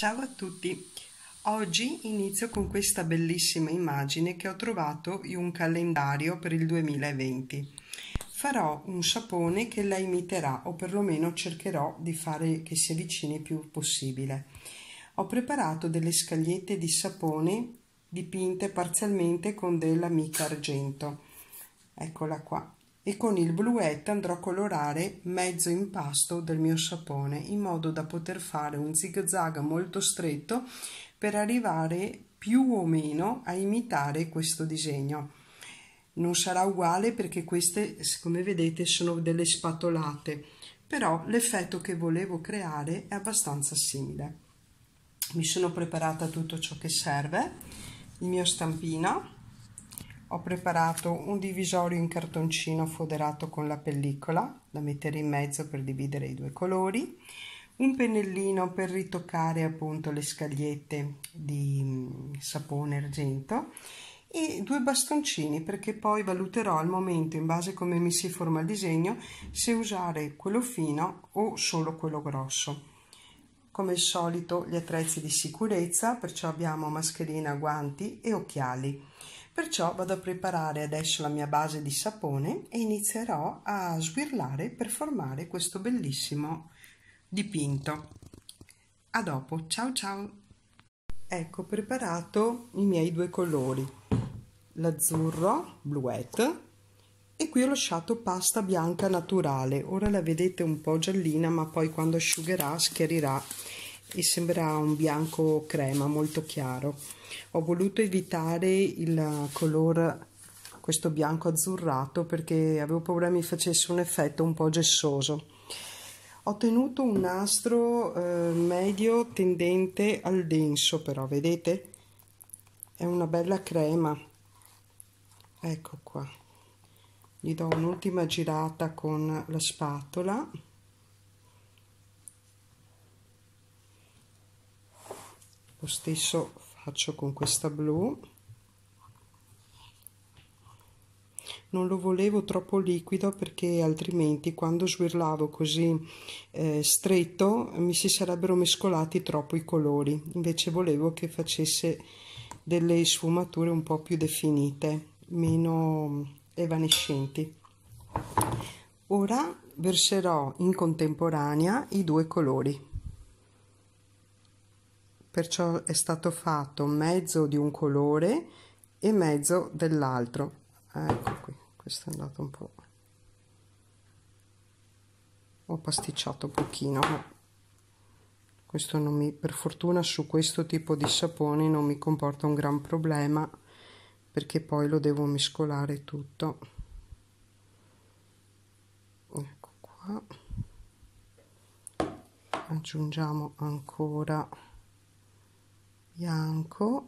Ciao a tutti! Oggi inizio con questa bellissima immagine che ho trovato in un calendario per il 2020. Farò un sapone che la imiterà o perlomeno cercherò di fare che si avvicini più possibile. Ho preparato delle scagliette di sapone dipinte parzialmente con della mica argento. Eccola qua e con il bluette andrò a colorare mezzo impasto del mio sapone in modo da poter fare un zig zag molto stretto per arrivare più o meno a imitare questo disegno. Non sarà uguale perché queste, come vedete, sono delle spatolate, però l'effetto che volevo creare è abbastanza simile. Mi sono preparata tutto ciò che serve, il mio stampino, ho preparato un divisorio in cartoncino foderato con la pellicola da mettere in mezzo per dividere i due colori un pennellino per ritoccare appunto le scagliette di mm, sapone argento e due bastoncini perché poi valuterò al momento in base a come mi si forma il disegno se usare quello fino o solo quello grosso come al solito gli attrezzi di sicurezza perciò abbiamo mascherina guanti e occhiali Perciò vado a preparare adesso la mia base di sapone e inizierò a swirlare per formare questo bellissimo dipinto. A dopo, ciao ciao! Ecco preparato i miei due colori, l'azzurro, bluette, e qui ho lasciato pasta bianca naturale ora la vedete un po' giallina ma poi quando asciugherà schiarirà e sembra un bianco crema molto chiaro ho voluto evitare il colore questo bianco azzurrato perché avevo paura mi facesse un effetto un po' gessoso ho tenuto un nastro eh, medio tendente al denso però vedete è una bella crema ecco qua gli do un'ultima girata con la spatola lo stesso faccio con questa blu non lo volevo troppo liquido perché altrimenti quando swirlavo così eh, stretto mi si sarebbero mescolati troppo i colori invece volevo che facesse delle sfumature un po più definite meno mm, evanescenti ora verserò in contemporanea i due colori perciò è stato fatto mezzo di un colore e mezzo dell'altro ecco qui questo è andato un po ho pasticciato un pochino questo non mi per fortuna su questo tipo di sapone non mi comporta un gran problema perché poi lo devo mescolare tutto ecco qua aggiungiamo ancora bianco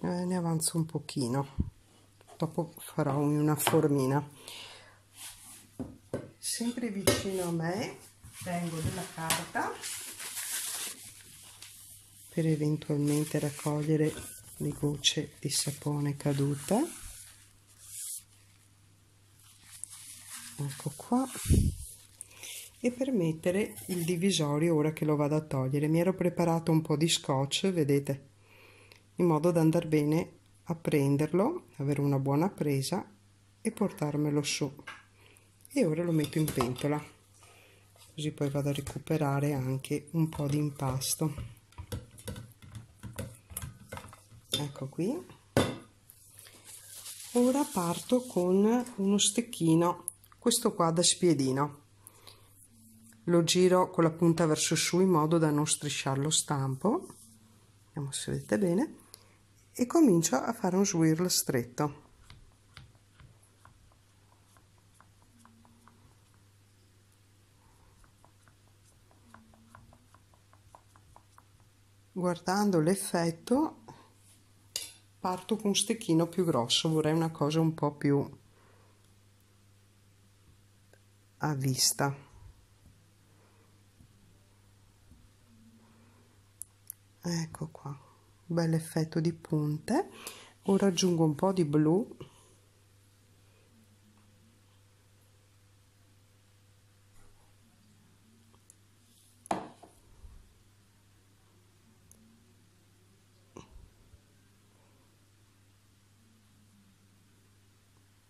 eh, ne avanzo un pochino dopo farò una formina sempre vicino a me tengo della carta per eventualmente raccogliere le gocce di sapone cadute ecco qua e per mettere il divisorio ora che lo vado a togliere mi ero preparato un po' di scotch vedete in modo da andare bene a prenderlo avere una buona presa e portarmelo su e ora lo metto in pentola così poi vado a recuperare anche un po' di impasto ecco qui ora parto con uno stecchino questo qua da spiedino lo giro con la punta verso su in modo da non strisciare lo stampo vediamo se vedete bene e comincio a fare un swirl stretto guardando l'effetto parto con un stecchino più grosso vorrei una cosa un po più a vista ecco qua un bel effetto di punte ora aggiungo un po di blu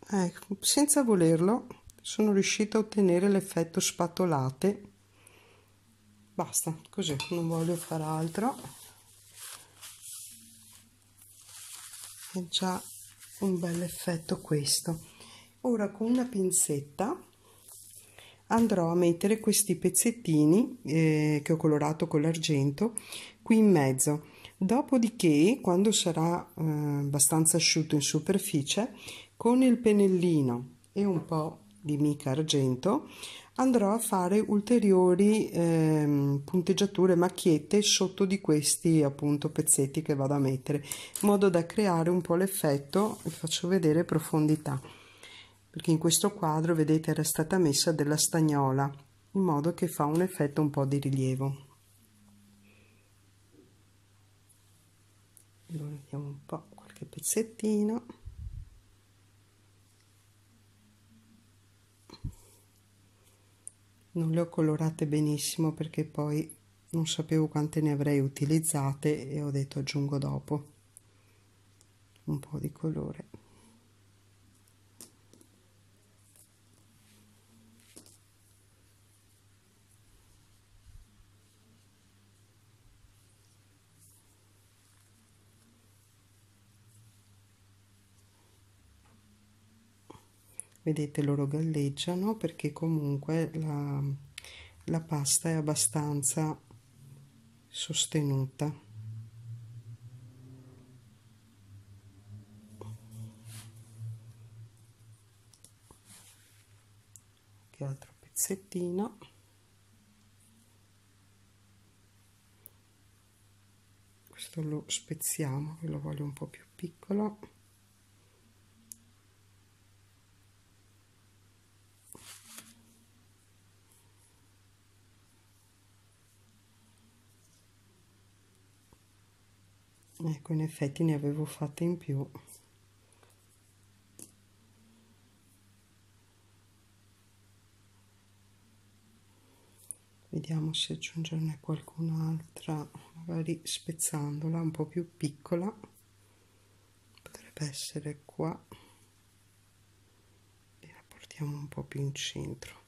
ecco senza volerlo sono riuscita a ottenere l'effetto spatolate basta così non voglio fare altro già un bel effetto questo ora con una pinzetta andrò a mettere questi pezzettini eh, che ho colorato con l'argento qui in mezzo dopodiché quando sarà eh, abbastanza asciutto in superficie con il pennellino e un po di mica argento andrò a fare ulteriori eh, punteggiature macchiette sotto di questi appunto pezzetti che vado a mettere in modo da creare un po' l'effetto vi faccio vedere profondità perché in questo quadro vedete era stata messa della stagnola in modo che fa un effetto un po' di rilievo allora vediamo un po' qualche pezzettino non le ho colorate benissimo perché poi non sapevo quante ne avrei utilizzate e ho detto aggiungo dopo un po' di colore vedete loro galleggiano perché comunque la, la pasta è abbastanza sostenuta che altro pezzettino questo lo spezziamo che lo voglio un po più piccolo ecco in effetti ne avevo fatte in più vediamo se aggiungerne qualcun'altra magari spezzandola un po più piccola potrebbe essere qua e la portiamo un po più in centro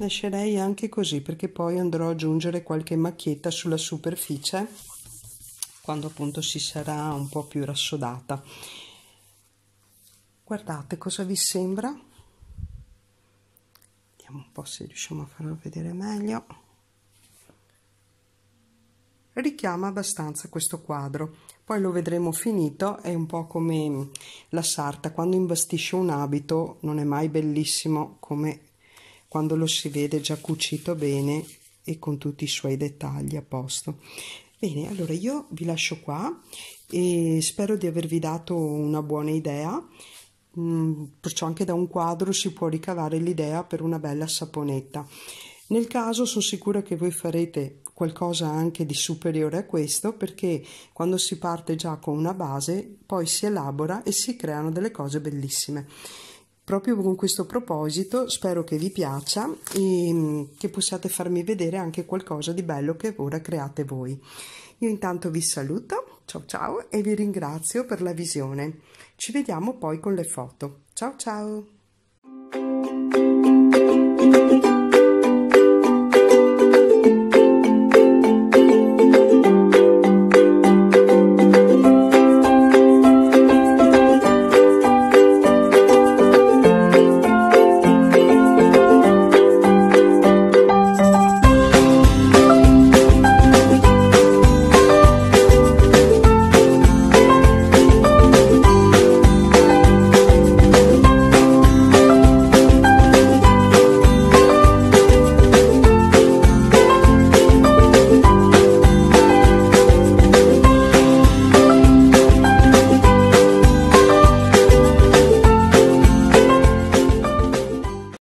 lascerei anche così perché poi andrò a aggiungere qualche macchietta sulla superficie quando appunto si sarà un po' più rassodata guardate cosa vi sembra vediamo un po' se riusciamo a farlo vedere meglio richiama abbastanza questo quadro poi lo vedremo finito è un po' come la sarta quando imbastisce un abito non è mai bellissimo come quando lo si vede già cucito bene e con tutti i suoi dettagli a posto bene allora io vi lascio qua e spero di avervi dato una buona idea mm, perciò anche da un quadro si può ricavare l'idea per una bella saponetta nel caso sono sicura che voi farete qualcosa anche di superiore a questo perché quando si parte già con una base poi si elabora e si creano delle cose bellissime Proprio con questo proposito spero che vi piaccia e mm, che possiate farmi vedere anche qualcosa di bello che ora create voi. Io intanto vi saluto, ciao ciao e vi ringrazio per la visione. Ci vediamo poi con le foto. Ciao ciao!